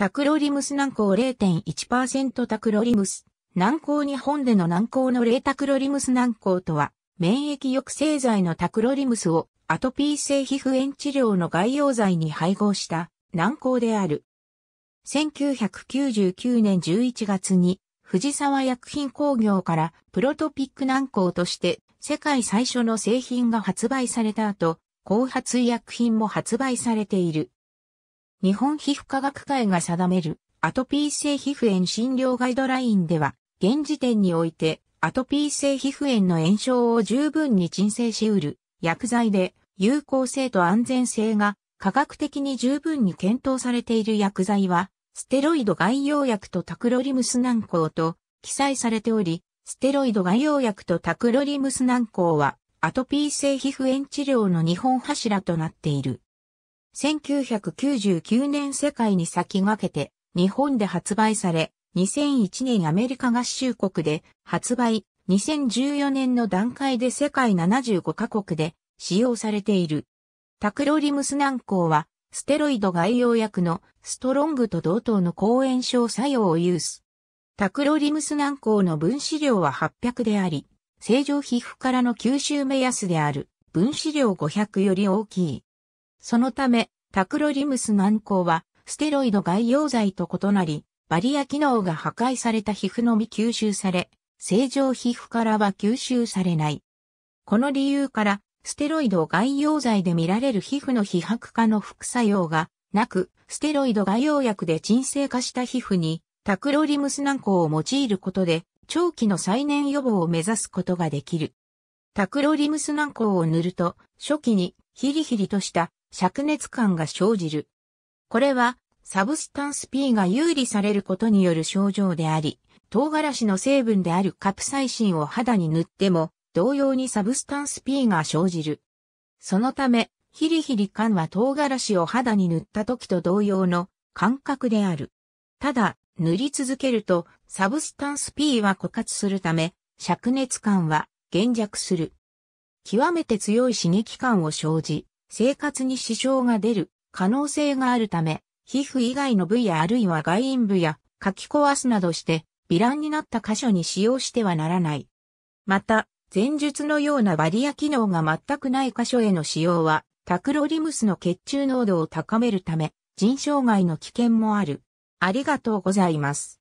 タクロリムス南港0.1%タクロリムス軟膏日本での軟膏の0タクロリムス軟膏とは、免疫抑制剤のタクロリムスをアトピー性皮膚炎治療の外用剤に配合した軟膏である。1999年11月に藤沢薬品工業からプロトピック軟膏として世界最初の製品が発売された後、後発医薬品も発売されている。日本皮膚科学会が定めるアトピー性皮膚炎診療ガイドラインでは、現時点においてアトピー性皮膚炎の炎症を十分に鎮静し得る薬剤で有効性と安全性が科学的に十分に検討されている薬剤は、ステロイド外用薬とタクロリムス軟膏と記載されており、ステロイド外用薬とタクロリムス軟膏はアトピー性皮膚炎治療の日本柱となっている。1999年世界に先駆けて日本で発売され、2001年アメリカ合衆国で発売、2014年の段階で世界75カ国で使用されている。タクロリムス軟膏は、ステロイド外用薬のストロングと同等の抗炎症作用を有す。タクロリムス軟膏の分子量は800であり、正常皮膚からの吸収目安である分子量500より大きい。そのため、タクロリムス軟膏は、ステロイド外用剤と異なり、バリア機能が破壊された皮膚のみ吸収され、正常皮膚からは吸収されない。この理由から、ステロイド外用剤で見られる皮膚の被白化の副作用がなく、ステロイド外用薬で鎮静化した皮膚にタクロリムス軟膏を用いることで、長期の再燃予防を目指すことができる。タクロリムス軟膏を塗ると、初期にヒリヒリとした灼熱感が生じる。これは、サブスタンス P が有利されることによる症状であり、唐辛子の成分であるカプサイシンを肌に塗っても、同様にサブスタンス P が生じる。そのため、ヒリヒリ感は唐辛子を肌に塗った時と同様の感覚である。ただ、塗り続けると、サブスタンス P は枯渇するため、灼熱感は減弱する。極めて強い刺激感を生じ、生活に支障が出る可能性があるため、皮膚以外の部位やあるいは外陰部や書き壊すなどして、微乱ランになった箇所に使用してはならない。また、前述のようなバリア機能が全くない箇所への使用は、タクロリムスの血中濃度を高めるため、腎障害の危険もある。ありがとうございます。